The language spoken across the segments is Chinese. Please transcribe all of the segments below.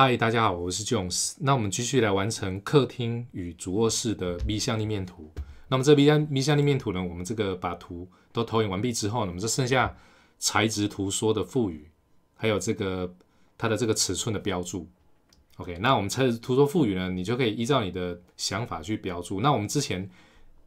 嗨，大家好，我是 j o n e s 那我们继续来完成客厅与主卧室的 B 向立面图。那么这 B 向立面图呢，我们这个把图都投影完毕之后呢，我们就剩下材质图说的赋予，还有这个它的这个尺寸的标注。OK，那我们材质图说赋予呢，你就可以依照你的想法去标注。那我们之前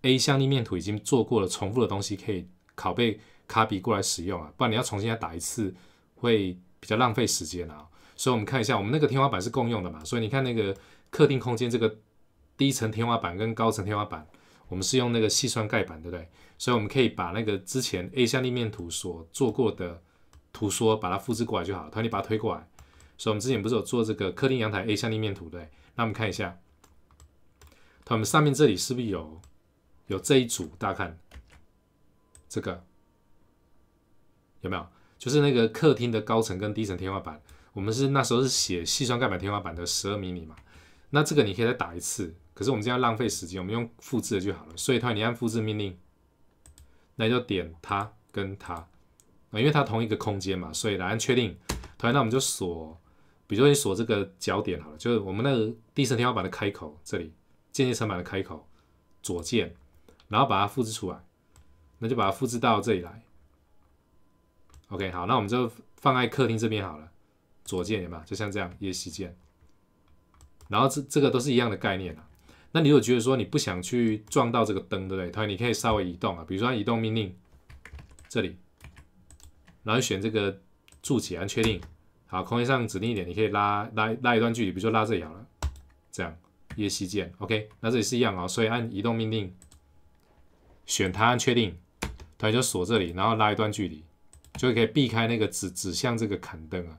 A 向立面图已经做过了，重复的东西可以拷贝卡比过来使用啊，不然你要重新再打一次会比较浪费时间啊。所以我们看一下，我们那个天花板是共用的嘛？所以你看那个客厅空间这个低层天花板跟高层天花板，我们是用那个细酸盖板，对不对？所以我们可以把那个之前 A 向立面图所做过的图说，把它复制过来就好了。你把它推过来。所以我们之前不是有做这个客厅阳台 A 向立面图对？那我们看一下，它们上面这里是不是有有这一组？大家看这个有没有？就是那个客厅的高层跟低层天花板。我们是那时候是写细双盖板天花板的十二厘米嘛？那这个你可以再打一次，可是我们这样浪费时间，我们用复制的就好了。所以它你按复制命令，那就点它跟它，啊，因为它同一个空间嘛，所以来按确定。同样，那我们就锁，比如说你锁这个角点好了，就是我们那个地层天花板的开口这里，间接层板的开口，左键，然后把它复制出来，那就把它复制到这里来。OK，好，那我们就放在客厅这边好了。左键，对吧？就像这样，夜袭键。然后这这个都是一样的概念啊。那你如果觉得说你不想去撞到这个灯，对不对？同学，你可以稍微移动啊。比如说移动命令，这里，然后选这个注解，按确定。好，空间上指定一点，你可以拉拉拉一段距离，比如说拉这里好了，这样夜袭键。OK，那这里是一样啊。所以按移动命令，选它，按确定，同就锁这里，然后拉一段距离，就可以避开那个指指向这个砍灯啊。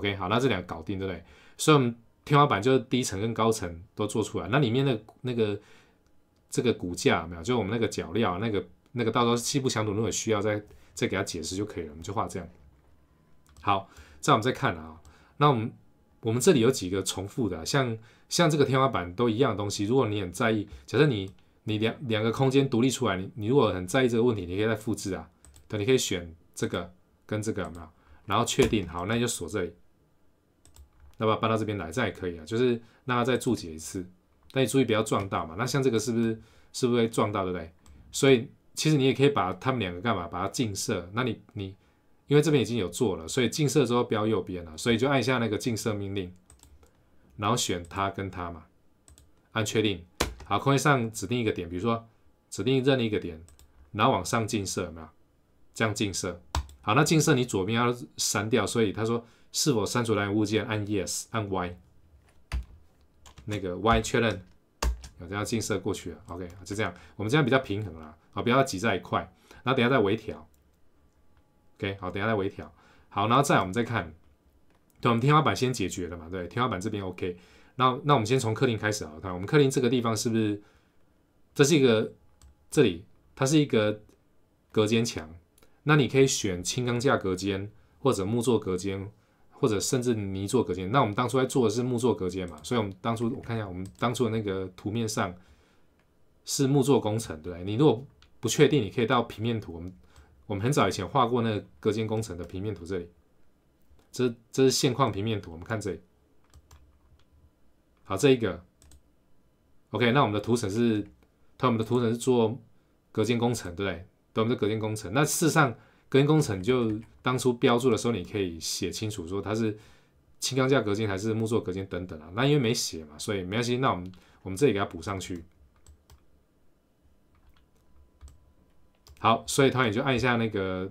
OK，好，那这两个搞定，对不对？所以，我们天花板就是低层跟高层都做出来。那里面那那个这个骨架没有，就我们那个脚料，那个那个到时候细部相同，如果需要，再再给它解释就可以了。我们就画这样。好，样我们再看啊，那我们我们这里有几个重复的，像像这个天花板都一样的东西。如果你很在意，假设你你两两个空间独立出来，你你如果很在意这个问题，你可以再复制啊。等你可以选这个跟这个有没有，然后确定好，那你就锁这里。对吧？搬到这边来，这也可以啊，就是让它再注解一次，但你注意不要撞到嘛。那像这个是不是是不是会撞到，对不对？所以其实你也可以把它们两个干嘛？把它近色。那你你因为这边已经有做了，所以近色之后标右边了，所以就按一下那个近色命令，然后选它跟它嘛，按确定。好，空位上指定一个点，比如说指定任意一个点，然后往上近色有没有？这样近色。好，那近色你左边要删掉，所以他说。是否删除来源物件？按 Yes，按 Y，那个 Y 确认，有这样进色过去了。OK，就这样，我们这样比较平衡啦，啊，不要挤在一块。然后等下再微调，OK，好，等下再微调。好，然后再我们再看，对，我们天花板先解决了嘛？对，天花板这边 OK。那那我们先从客厅开始啊，看我们客厅这个地方是不是？这是一个，这里它是一个隔间墙，那你可以选轻钢架隔间或者木作隔间。或者甚至泥做隔间，那我们当初在做的是木做隔间嘛，所以我们当初我看一下，我们当初的那个图面上是木做工程，对不对？你如果不确定，你可以到平面图，我们我们很早以前画过那个隔间工程的平面图，这里，这这是现况平面图，我们看这里，好，这一个，OK，那我们的图层是，他我们的图层是做隔间工程，对不对？对，我们是隔间工程，那事实上。跟工程就当初标注的时候，你可以写清楚说它是轻钢架隔间还是木作隔间等等啊。那因为没写嘛，所以没关系。那我们我们这里给它补上去。好，所以团员就按一下那个，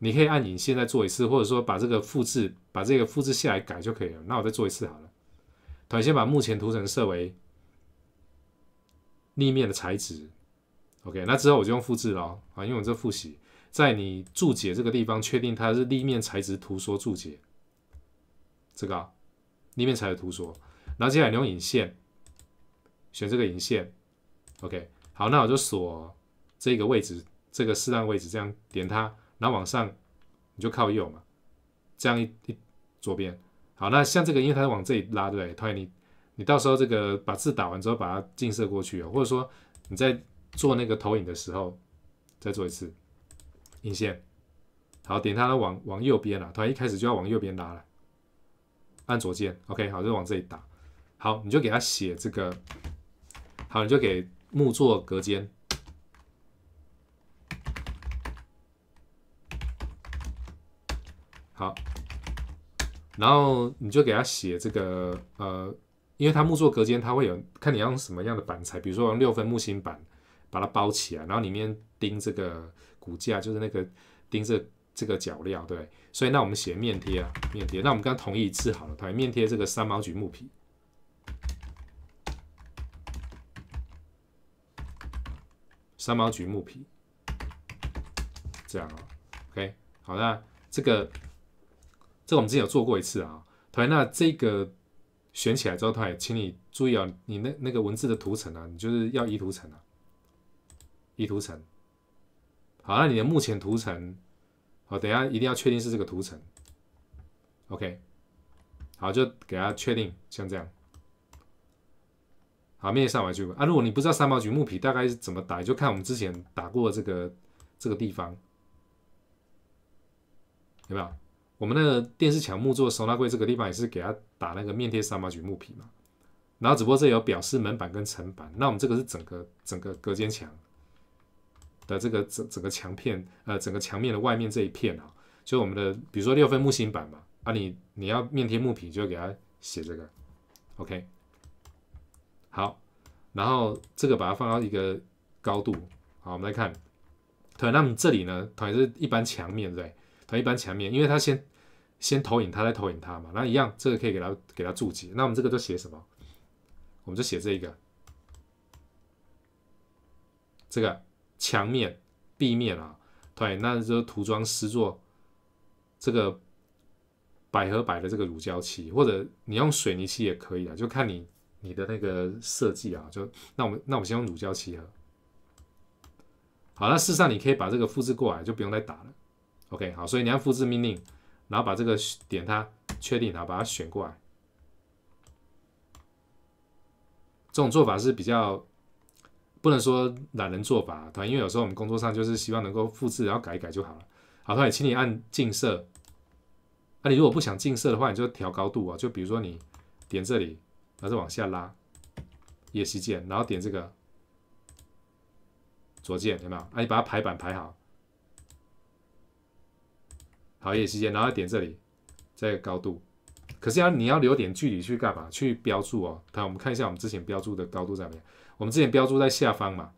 你可以按引线再做一次，或者说把这个复制，把这个复制下来改就可以了。那我再做一次好了。团先把目前图层设为立面的材质。OK，那之后我就用复制咯，啊，因为我这复习。在你注解这个地方，确定它是立面材质图说注解，这个立面材质图说。然后接下来你用引线，选这个引线，OK。好，那我就锁这个位置，这个适当位置，这样点它，然后往上，你就靠右嘛，这样一一左边。好，那像这个，因为它往这里拉，对不对？它你你到时候这个把字打完之后，把它镜射过去哦，或者说你在做那个投影的时候再做一次。引线，好，点它，往往右边了，它一开始就要往右边拉了，按左键，OK，好，就往这里打，好，你就给它写这个，好，你就给木座隔间，好，然后你就给它写这个，呃，因为它木座隔间它会有看你要用什么样的板材，比如说用六分木芯板把它包起来，然后里面钉这个。骨架就是那个钉子这个脚镣，对，所以那我们写面贴啊，面贴。那我们刚刚同意一次好了，同面贴这个三毛榉木皮，三毛榉木皮，这样啊，OK，好，那这个，这个我们之前有做过一次啊，同学。那这个选起来之后，同学，请你注意啊，你那那个文字的图层啊，你就是要移图层啊，移图层。好，那你的目前图层，好，等下一定要确定是这个图层，OK，好，就给它确定，像这样，好，面贴三毛啊。如果你不知道三毛榉木皮大概是怎么打，就看我们之前打过这个这个地方，有没有？我们那个电视墙木做收纳柜这个地方也是给他打那个面贴三毛榉木皮嘛，然后只不过这有表示门板跟层板，那我们这个是整个整个隔间墙。的这个整整个墙片，呃，整个墙面的外面这一片啊，就我们的，比如说六分木芯板嘛，啊，你你要面贴木皮，就给它写这个，OK，好，然后这个把它放到一个高度，好，我们来看，同样，我们这里呢，同样是一般墙面对，同样一般墙面，因为它先先投影它，再投影它嘛，那一样，这个可以给它给它注解，那我们这个都写什么？我们就写这一个，这个。墙面、地面啊，对，那就涂装施做这个百合白的这个乳胶漆，或者你用水泥漆也可以啊，就看你你的那个设计啊。就那我们那我们先用乳胶漆啊。好，那事实上你可以把这个复制过来，就不用再打了。OK，好，所以你要复制命令，然后把这个点它确定后把它选过来。这种做法是比较。不能说懒人做法，团，因为有时候我们工作上就是希望能够复制，然后改一改就好了。好，他也请你按净色，啊，你如果不想净色的话，你就调高度啊。就比如说你点这里，然后再往下拉，也是键，然后点这个左键，有没有？啊，你把它排版排好，好，也是键，然后点这里，这个高度。可是要你要留点距离去干嘛？去标注哦。好，我们看一下我们之前标注的高度怎么样？我们之前标注在下方嘛，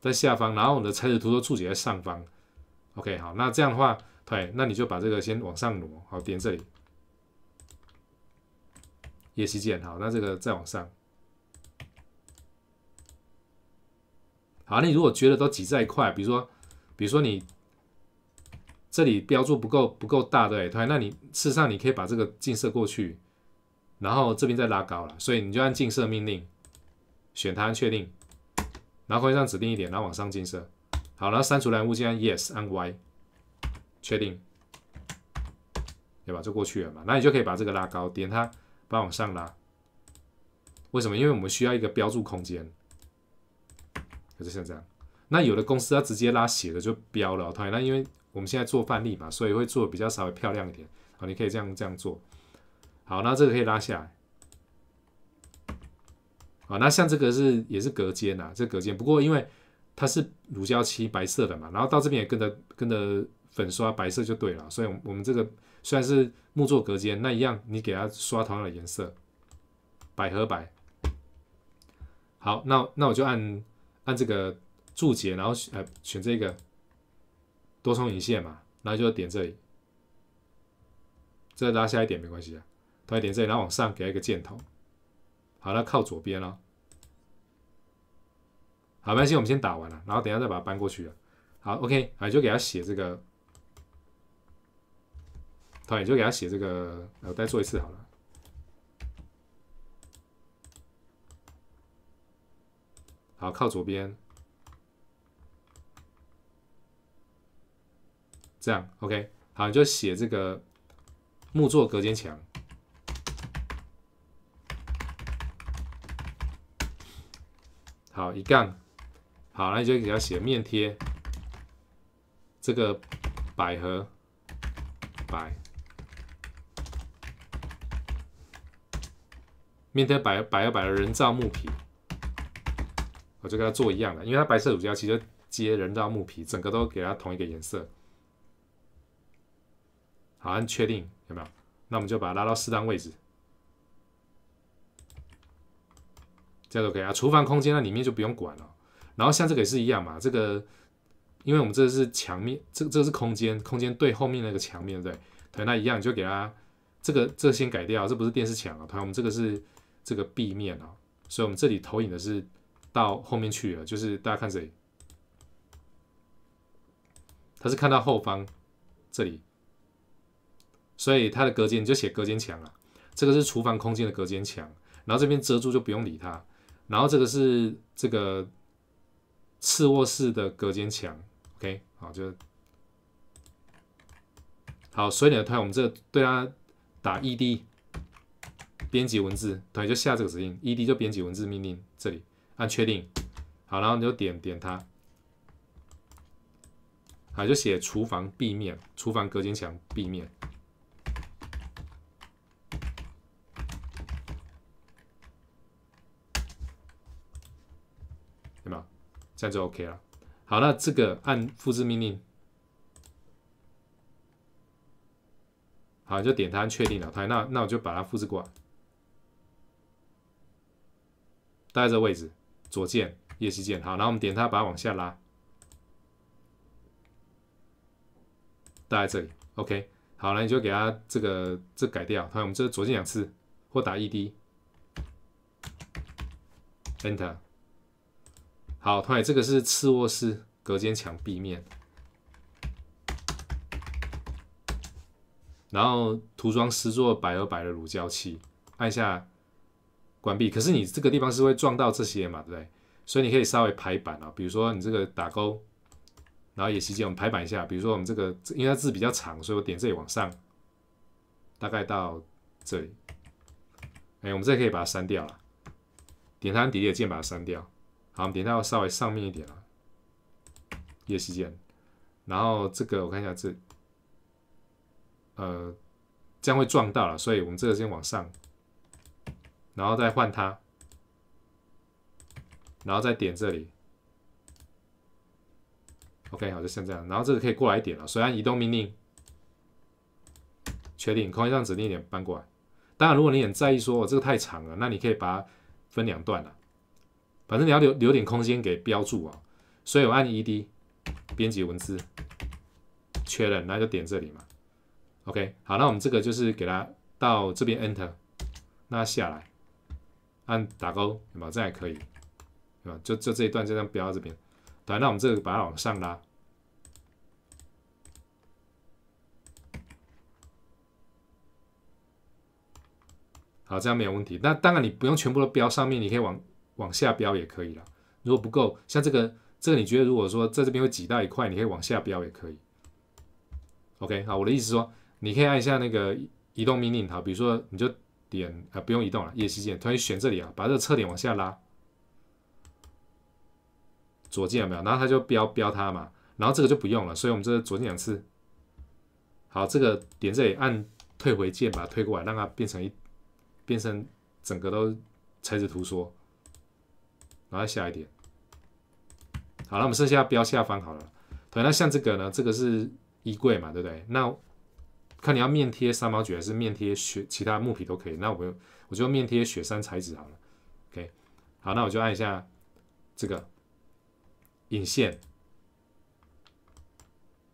在下方，然后我们的材质图都触及在上方。OK，好，那这样的话，对，那你就把这个先往上挪，好，点这里。也是键，好，那这个再往上。好，你如果觉得都挤在一块，比如说，比如说你。这里标注不够不够大对对？那你事实上你可以把这个近色过去，然后这边再拉高了，所以你就按近色命令，选它，确定，然后空上指定一点，然后往上近色，好，然后删除栏，物件按 yes 按 y 确定，对吧？就过去了嘛，那你就可以把这个拉高，点它，把往上拉，为什么？因为我们需要一个标注空间，就是像这样。那有的公司它直接拉斜的就标了，它那因为。我们现在做范例嘛，所以会做比较稍微漂亮一点啊。你可以这样这样做，好，那这个可以拉下来好，那像这个是也是隔间呐，这隔间。不过因为它是乳胶漆白色的嘛，然后到这边也跟着跟着粉刷白色就对了。所以，我我们这个虽然是木做隔间，那一样你给它刷同样的颜色，百合白。好，那那我就按按这个注解，然后呃选这个。多重引线嘛，然后就点这里，再拉下一点没关系啊。同学点这里，然后往上给一个箭头，好了，靠左边了。好，没关系，我们先打完了，然后等下再把它搬过去。好，OK，啊，就给它写这个，对，学就给它写这个，我再做一次好了。好，靠左边。这样，OK，好，你就写这个木作隔间墙，好一杠，好，那你就给它写面贴，这个百合白，面贴百百又百的人造木皮，我就跟它做一样的，因为它白色乳胶漆就接人造木皮，整个都给它同一个颜色。好，按确定有没有？那我们就把它拉到适当位置，这样就可以啊。厨房空间那里面就不用管了。然后像这个也是一样嘛，这个因为我们这是墙面，这这个是空间，空间对后面那个墙面对不对？同那一样，就给它这个这先改掉，这不是电视墙啊。同样们，我们这个是这个壁面啊，所以我们这里投影的是到后面去了，就是大家看这里，他是看到后方这里。所以它的隔间就写隔间墙了，这个是厨房空间的隔间墙，然后这边遮住就不用理它，然后这个是这个次卧室的隔间墙，OK，好就，好，所以你要我们这个，对它打 E D，编辑文字，同学就下这个指令，E D 就编辑文字命令，这里按确定，好，然后你就点点它，好就写厨房壁面，厨房隔间墙壁面。这样就 OK 了。好，那这个按复制命令，好，就点它确定了。它那那我就把它复制过来，待在位置，左键、夜视键。好，然后我们点它把它往下拉，待在这里。OK，好了，你就给它这个这改掉。好，我们这左键两次，或打 ED，Enter。好，同学，这个是次卧室隔间墙壁面，然后涂装师做白和白的乳胶漆。按下关闭，可是你这个地方是会撞到这些嘛，对不对？所以你可以稍微排版啊，比如说你这个打勾，然后也直接我们排版一下。比如说我们这个，因为它字比较长，所以我点这里往上，大概到这里。哎，我们这可以把它删掉了，点它底页键把它删掉。好，点到稍微上面一点了，夜时间。然后这个我看一下，这，呃，这样会撞到了，所以我们这个先往上，然后再换它，然后再点这里。OK，好，就先这样。然后这个可以过来一点了，虽然移动命令，确定，空间站指令点搬过来。当然，如果你很在意说我、这个太长了，那你可以把它分两段了。反正你要留留点空间给标注啊，所以我按 E D 编辑文字，确认，那就点这里嘛。OK，好，那我们这个就是给它到这边 Enter，拉下来，按打勾，吧这还可以，对吧？就就这一段就这样标到这边，对，那我们这个把它往上拉，好，这样没有问题。那当然你不用全部都标上面，你可以往。往下标也可以了，如果不够，像这个，这个你觉得如果说在这边会挤到一块，你可以往下标也可以。OK，好，我的意思说，你可以按一下那个移动命令，好，比如说你就点，呃，不用移动了，夜视键，突然选这里啊，把这个侧点往下拉，左键有没有？然后它就标标它嘛，然后这个就不用了，所以我们这左键两次，好，这个点这里按退回键把它推过来，让它变成一，变成整个都垂直图说。然后再下一点，好了，我们剩下标下方好了。对，那像这个呢？这个是衣柜嘛，对不对？那看你要面贴三毛卷还是面贴雪其他木皮都可以。那我们我就面贴雪山材质好了。OK，好，那我就按一下这个引线。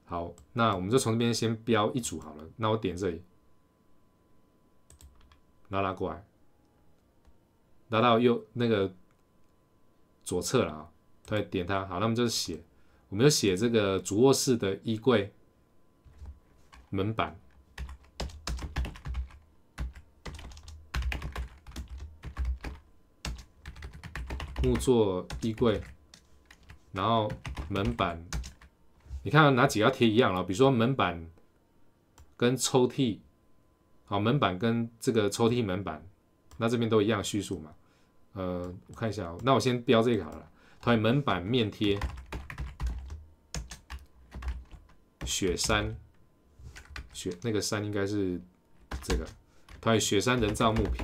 好，那我们就从这边先标一组好了。那我点这里，拉拉过来，拉到右那个。左侧了啊，对，点它好，那么就是写，我们要写这个主卧室的衣柜门板木作衣柜，然后门板，你看哪几要贴一样了？比如说门板跟抽屉，好，门板跟这个抽屉门板，那这边都一样，叙述嘛。呃，我看一下，那我先标这个好了。它有门板面贴雪山，雪那个山应该是这个。它有雪山人造木皮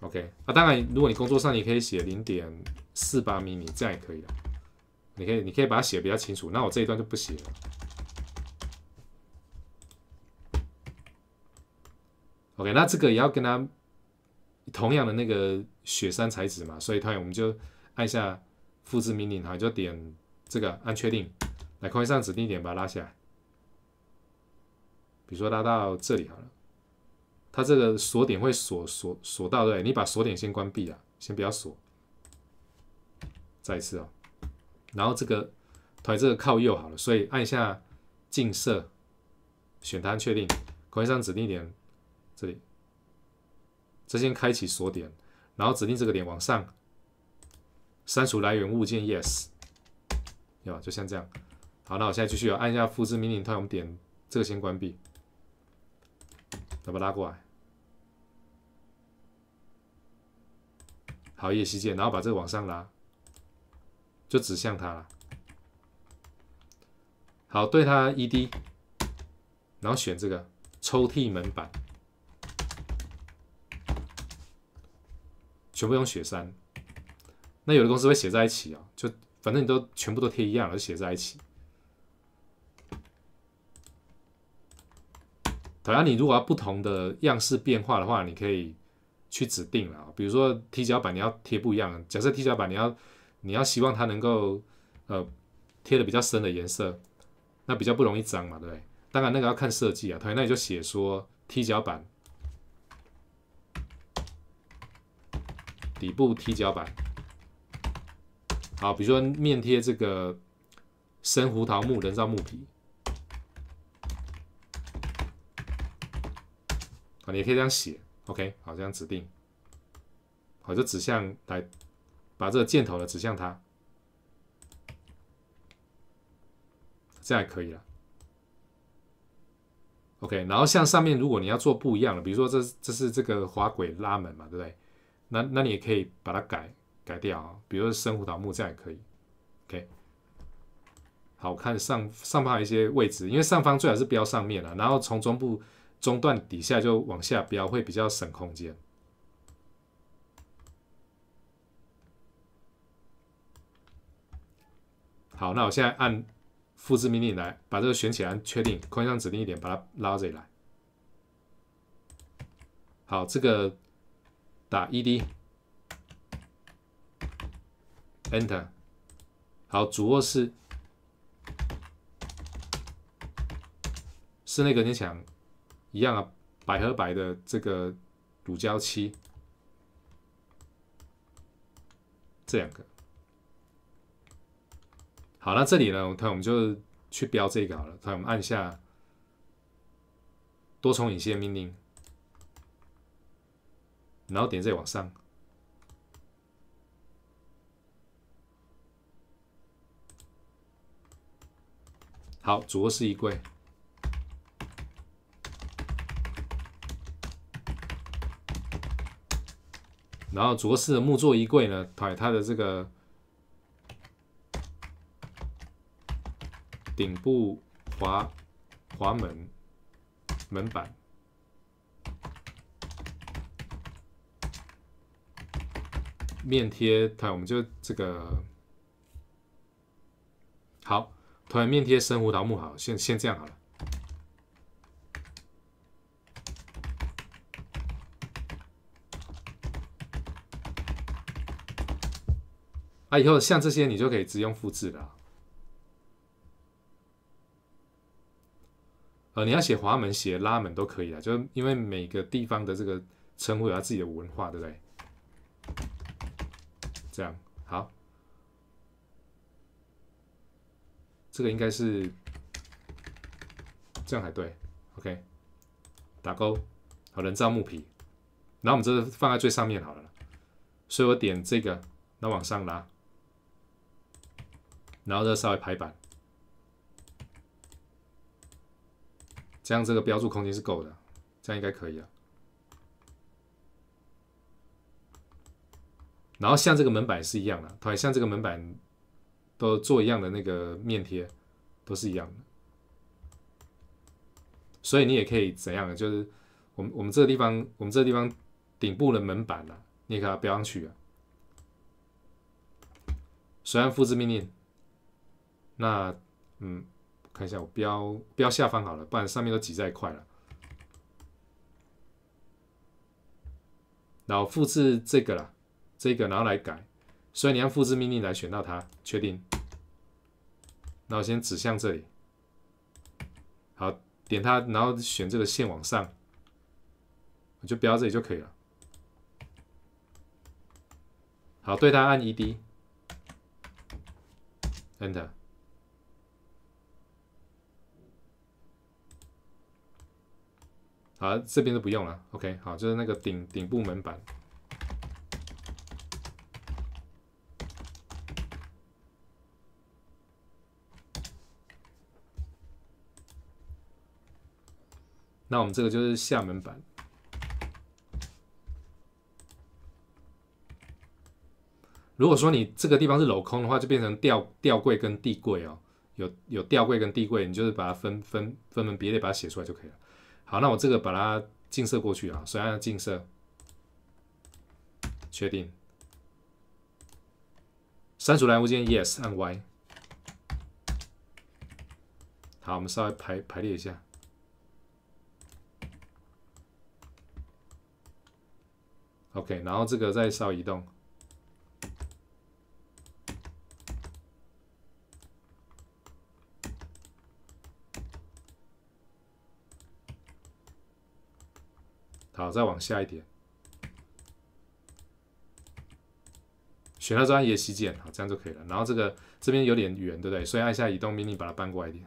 ，OK。啊，当然，如果你工作上，你可以写零点四八米，你这样也可以的。你可以，你可以把它写的比较清楚。那我这一段就不写了。OK，那这个也要跟他同样的那个雪山材质嘛，所以它我们就按下复制命令，好，就点这个，按确定，来控制上指定点把它拉下来。比如说拉到这里好了，它这个锁点会锁锁锁到对，你把锁点先关闭啊，先不要锁。再一次啊，然后这个突这个靠右好了，所以按下近色，选它确定，关上指定点这里。直接开启锁点，然后指定这个点往上，删除来源物件，yes，对吧？就像这样。好，那我现在继续，按一下复制命令，它我们点这个先关闭，把拉过来，好，E 键，然后把这个往上拉，就指向它了。好，对它 ED，然后选这个抽屉门板。全部用雪山，那有的公司会写在一起啊，就反正你都全部都贴一样，就写在一起。同样，你如果要不同的样式变化的话，你可以去指定了，比如说踢脚板你要贴不一样。假设踢脚板你要你要希望它能够呃贴的比较深的颜色，那比较不容易脏嘛，对不对？当然那个要看设计啊，同样那你就写说踢脚板。底部踢脚板，好，比如说面贴这个深胡桃木人造木皮，啊，你也可以这样写，OK，好，这样指定，好，就指向来，把这个箭头呢指向它，这样可以了，OK。然后像上面，如果你要做不一样的，比如说这这是这个滑轨拉门嘛，对不对？那那你也可以把它改改掉啊，比如说深胡桃木这样也可以。OK，好，我看上上方一些位置，因为上方最好是标上面了，然后从中部中段底下就往下标，会比较省空间。好，那我现在按复制命令来，把这个选起来，确定，间上指定一点，把它拉这里来。好，这个。打 E D Enter 好，主卧室是那个你想一样啊，百合白的这个乳胶漆，这两个好，那这里呢，我看我们就去标这个好了，看我们按下多重引线命令。然后点再往上，好，主卧式衣柜，然后卓室的木做衣柜呢？它它的这个顶部滑滑门门板。面贴，好，我们就这个好，突然面贴生胡桃木，好，先先这样好了。啊，以后像这些你就可以直接用复制了。呃，你要写滑门、写拉门都可以的，就是因为每个地方的这个称呼有它自己的文化，对不对？这样好，这个应该是这样才对。OK，打勾，好，人造木皮。然后我们这个放在最上面好了。所以我点这个，然后往上拉，然后这稍微排版，这样这个标注空间是够的，这样应该可以了。然后像这个门板是一样的，它像这个门板都做一样的那个面贴都是一样的，所以你也可以怎样？就是我们我们这个地方我们这个地方顶部的门板啊，你给它标上去啊。首先复制命令，那嗯，看一下我标标下方好了，不然上面都挤在一块了。然后复制这个了。这个然后来改，所以你要复制命令来选到它，确定。那我先指向这里，好，点它，然后选这个线往上，我就标这里就可以了。好，对它按 E D，Enter。好，这边都不用了，OK，好，就是那个顶顶部门板。那我们这个就是厦门版。如果说你这个地方是镂空的话，就变成吊吊柜跟地柜哦。有有吊柜跟地柜，你就是把它分分分门别类把它写出来就可以了。好，那我这个把它近色过去啊，所以按近色。确定。删除栏目键，Yes，按 Y。好，我们稍微排排列一下。OK，然后这个再稍移动，好，再往下一点，选到张业修剪，好，这样就可以了。然后这个这边有点圆，对不对？所以按下移动命令把它搬过来一点。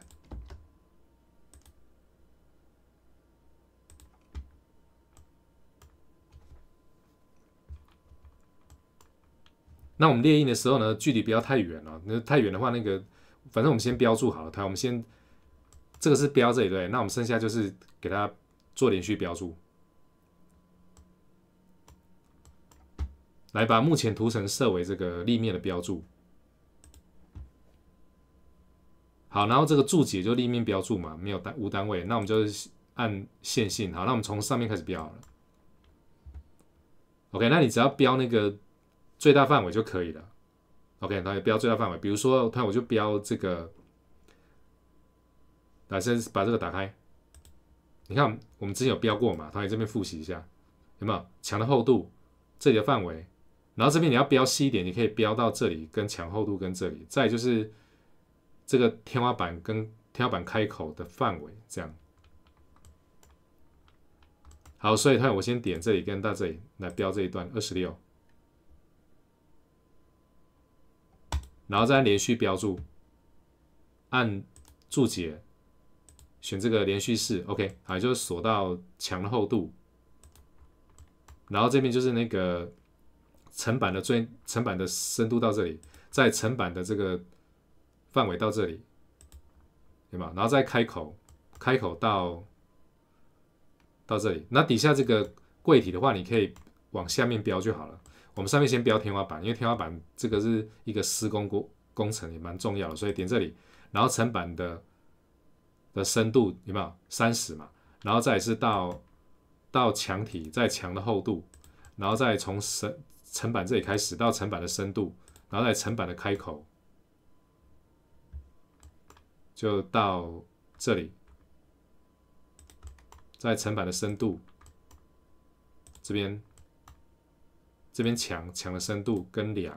那我们列印的时候呢，距离不要太远了。那太远的话，那个反正我们先标注好了它。我们先这个是标这一对，那我们剩下就是给它做连续标注。来，把目前图层设为这个立面的标注。好，然后这个注解就立面标注嘛，没有单无单位，那我们就按线性。好，那我们从上面开始标了。OK，那你只要标那个。最大范围就可以了，OK。那也标最大范围，比如说，他我就标这个。来，先把这个打开。你看，我们之前有标过嘛？他在这边复习一下，有没有墙的厚度这里的范围？然后这边你要标细一点，你可以标到这里跟墙厚度跟这里。再就是这个天花板跟天花板开口的范围，这样。好，所以他，我先点这里跟到这里来标这一段二十六。然后再连续标注，按注解选这个连续式，OK，好，就锁到墙的厚度。然后这边就是那个层板的最层板的深度到这里，在层板的这个范围到这里，对吗？然后再开口，开口到到这里。那底下这个柜体的话，你可以往下面标就好了。我们上面先标天花板，因为天花板这个是一个施工工工程也蛮重要的，所以点这里，然后层板的的深度有没有三十嘛？然后再是到到墙体，在墙的厚度，然后再从层层板这里开始到层板的深度，然后再层板的开口就到这里，在层板的深度这边。这边墙墙的深度跟梁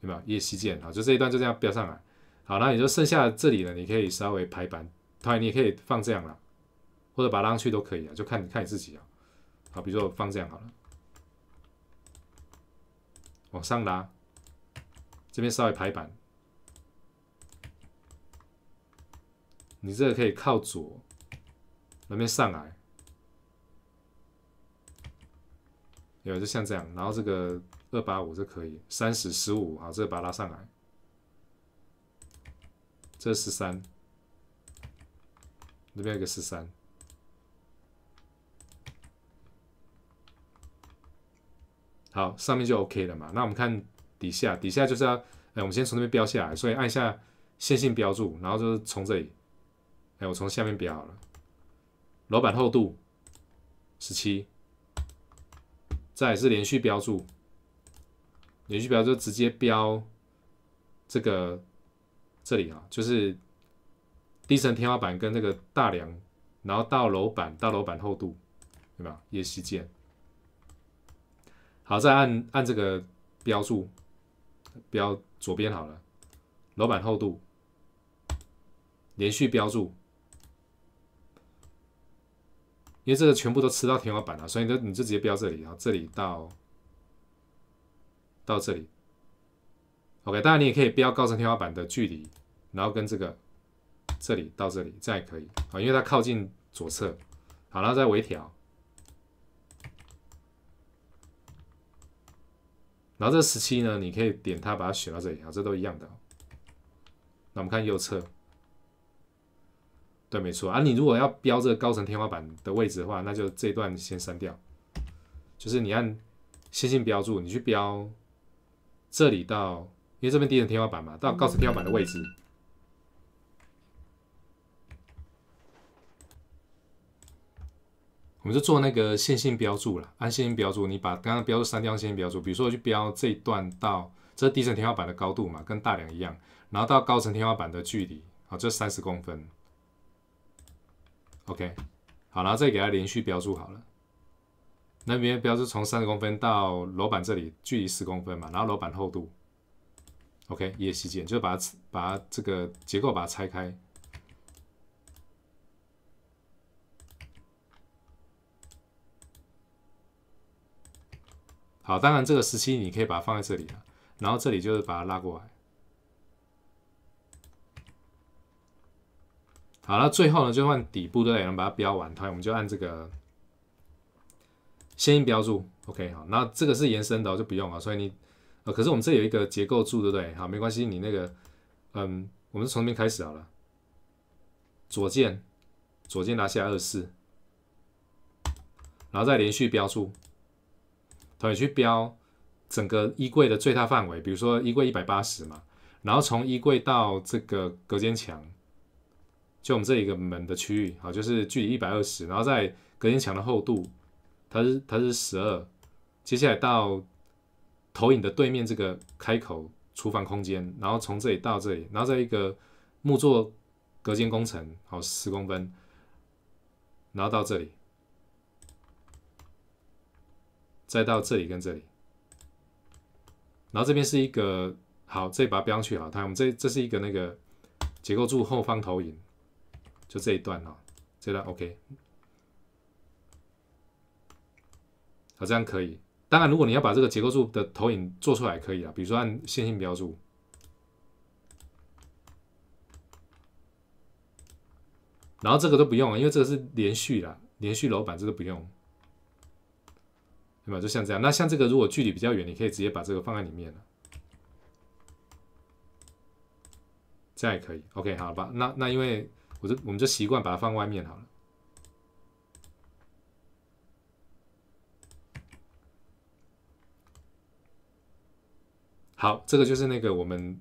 有没有叶西键好，就这一段就这样标上来。好，那也就剩下这里呢，你可以稍微排版，当然你也可以放这样了，或者把它拉上去都可以啊，就看你看你自己啊。好，比如说放这样好了，往上拉，这边稍微排版，你这个可以靠左那边上来。有就像这样，然后这个二八五就可以，三十十五好，这个把它拉上来，这十三，这边有个十三，好，上面就 OK 了嘛。那我们看底下，底下就是要，哎，我们先从那边标下来，所以按下线性标注，然后就是从这里，哎，我从下面标好了，楼板厚度十七。再是连续标注，连续标注直接标这个这里啊，就是低层天花板跟这个大梁，然后到楼板，到楼板厚度，对吧？也是键。好，再按按这个标注标左边好了，楼板厚度连续标注。因为这个全部都吃到天花板了，所以你就你就直接标这里，然后这里到到这里，OK。当然你也可以标高层天花板的距离，然后跟这个这里到这里，这样也可以啊。因为它靠近左侧，好了再微调。然后这十七呢，你可以点它把它选到这里，好，这都一样的。那我们看右侧。对，没错啊。你如果要标这个高层天花板的位置的话，那就这段先删掉。就是你按线性标注，你去标这里到，因为这边低层天花板嘛，到高层天花板的位置。我们就做那个线性标注了，按线性标注，你把刚刚标注删掉线性标注。比如说，我去标这一段到这低层天花板的高度嘛，跟大梁一样，然后到高层天花板的距离，啊，就三十公分。OK，好，然后再给它连续标注好了。那边标注从三十公分到楼板这里距离十公分嘛，然后楼板厚度，OK，也细件，就是把它把它这个结构把它拆开。好，当然这个时期你可以把它放在这里啊，然后这里就是把它拉过来。好了，最后呢就按底部对，能把它标完，它我们就按这个先标注。OK，好，那这个是延伸的就不用了。所以你呃，可是我们这有一个结构柱，对不对？好，没关系，你那个嗯，我们从这边开始好了。左键，左键拿下二四，然后再连续标注，同学去标整个衣柜的最大范围，比如说衣柜一百八十嘛，然后从衣柜到这个隔间墙。就我们这一个门的区域，好，就是距离一百二十，然后在隔音墙的厚度，它是它是十二，接下来到投影的对面这个开口厨房空间，然后从这里到这里，然后再一个木做隔间工程，好十公分，然后到这里，再到这里跟这里，然后这边是一个好，这把它标上去好，它我们这这是一个那个结构柱后方投影。就这一段哈，这段 OK，好这样可以。当然，如果你要把这个结构柱的投影做出来，可以啊。比如说按线性标注，然后这个都不用，因为这个是连续的，连续楼板这个不用，对吧？就像这样。那像这个如果距离比较远，你可以直接把这个放在里面了，这样也可以。OK，好吧。那那因为。我就我们就习惯把它放外面好了。好，这个就是那个我们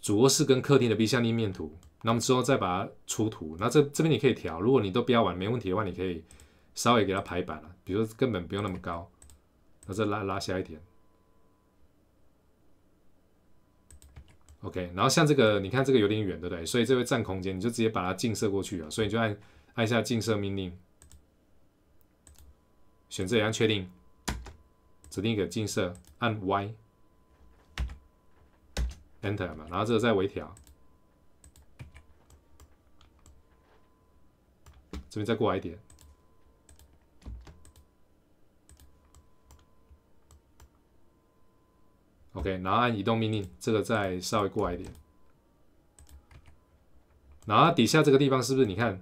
主卧室跟客厅的 B 向立面图。那我们之后再把它出图。那这这边你可以调，如果你都标完没问题的话，你可以稍微给它排版了。比如根本不用那么高，那再拉拉下一点。OK，然后像这个，你看这个有点远，对不对？所以这会占空间，你就直接把它近摄过去啊。所以你就按按下近摄命令，选择一样确定，指定一个近摄，按 Y Enter 嘛，然后这个再微调，这边再过来一点。OK，然后按移动命令，这个再稍微过来一点。然后底下这个地方是不是你看，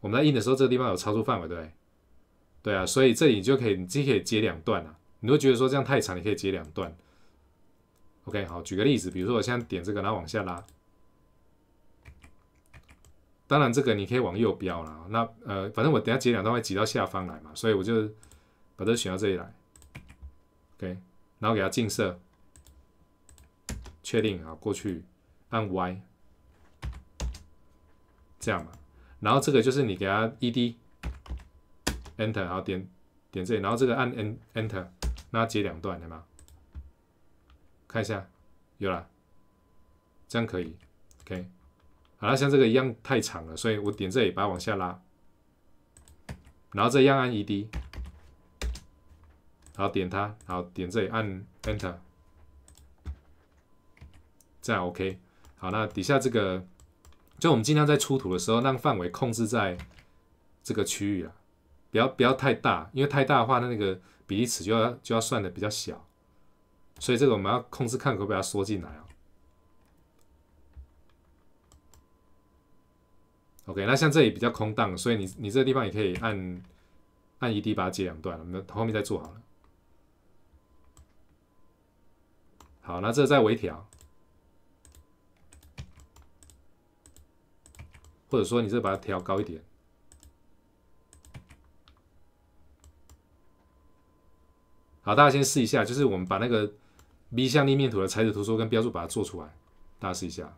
我们在印的时候，这个地方有超出范围，对不对？对啊，所以这里就可以，你己可以截两段了。你会觉得说这样太长，你可以截两段。OK，好，举个例子，比如说我现在点这个，然后往下拉。当然这个你可以往右标了。那呃，反正我等下截两段会挤到下方来嘛，所以我就把这选到这里来。OK，然后给它禁色。确定啊，过去按 Y，这样嘛。然后这个就是你给它 ED Enter，然后点点这里，然后这个按 N Enter，让它截两段，对吗？看一下，有了，这样可以。OK，好了，像这个一样太长了，所以我点这里把它往下拉，然后再样按 ED，好点它，好点这里按 Enter。这样 OK，好，那底下这个，就我们尽量在出土的时候，让范围控制在这个区域啊，不要不要太大，因为太大的话，那那个比例尺就要就要算的比较小，所以这个我们要控制看以把它缩进来啊。OK，那像这里比较空荡，所以你你这个地方也可以按按 E D 把它截两段，我们后面再做好了。好，那这再微调。或者说，你这把它调高一点。好，大家先试一下，就是我们把那个 B 向立面图的材质图说跟标注把它做出来，大家试一下。